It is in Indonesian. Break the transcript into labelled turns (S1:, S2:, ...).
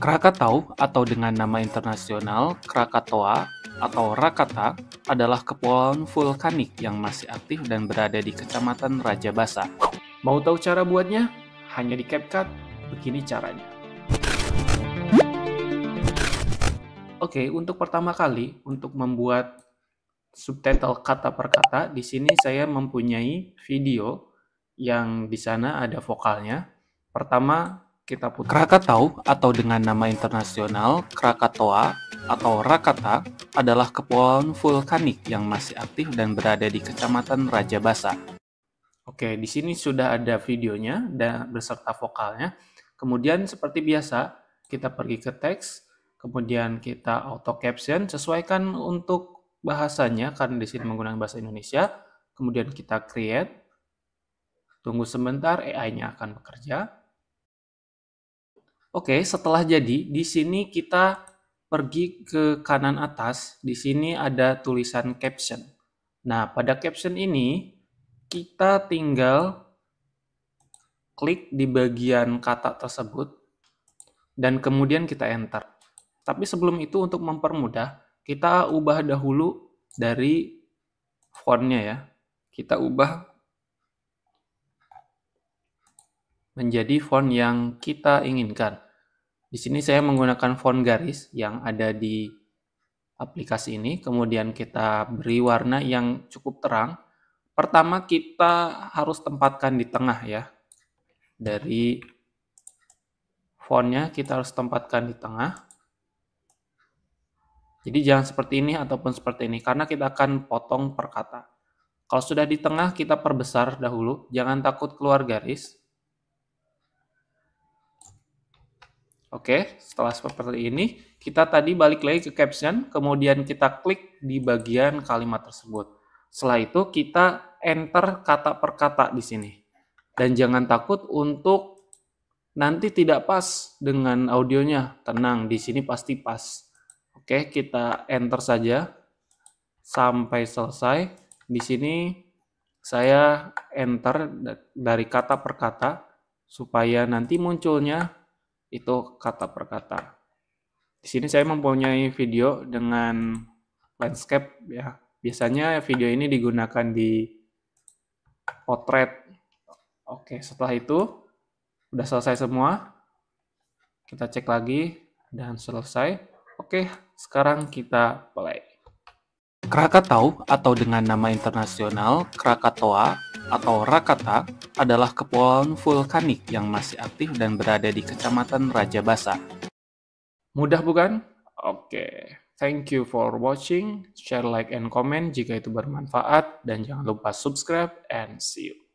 S1: Krakatau atau dengan nama internasional Krakatoa atau Rakata adalah kepulauan vulkanik yang masih aktif dan berada di Kecamatan Raja Basa. Mau tahu cara buatnya? Hanya di CapCut, begini caranya. Oke, untuk pertama kali, untuk membuat subtitle kata per kata, di sini saya mempunyai video yang di sana ada vokalnya. Pertama, kita putar. Krakatau atau dengan nama internasional Krakatoa atau Rakata adalah kepulauan vulkanik yang masih aktif dan berada di Kecamatan Raja Basa. Oke, di sini sudah ada videonya dan beserta vokalnya. Kemudian seperti biasa, kita pergi ke teks, kemudian kita auto caption, sesuaikan untuk bahasanya karena di sini menggunakan bahasa Indonesia. Kemudian kita create. Tunggu sebentar AI-nya akan bekerja. Oke, setelah jadi, di sini kita pergi ke kanan atas. Di sini ada tulisan caption. Nah, pada caption ini kita tinggal klik di bagian kata tersebut dan kemudian kita enter. Tapi sebelum itu untuk mempermudah, kita ubah dahulu dari fontnya ya. Kita ubah menjadi font yang kita inginkan. Di sini saya menggunakan font garis yang ada di aplikasi ini, kemudian kita beri warna yang cukup terang. Pertama kita harus tempatkan di tengah ya. Dari fontnya kita harus tempatkan di tengah. Jadi jangan seperti ini ataupun seperti ini, karena kita akan potong per kata. Kalau sudah di tengah kita perbesar dahulu, jangan takut keluar garis. Oke, setelah seperti ini, kita tadi balik lagi ke caption, kemudian kita klik di bagian kalimat tersebut. Setelah itu kita enter kata per kata di sini. Dan jangan takut untuk nanti tidak pas dengan audionya. Tenang, di sini pasti pas. Oke, kita enter saja sampai selesai. Di sini saya enter dari kata per kata supaya nanti munculnya itu kata per kata. Di sini saya mempunyai video dengan landscape ya. Biasanya video ini digunakan di potret. Oke, setelah itu sudah selesai semua. Kita cek lagi dan selesai. Oke, sekarang kita play. Krakatau atau dengan nama internasional Krakatoa atau Rakata adalah kepulauan vulkanik yang masih aktif dan berada di Kecamatan Raja Basa. Mudah bukan? Oke. Thank you for watching. Share, like, and comment jika itu bermanfaat. Dan jangan lupa subscribe and see you.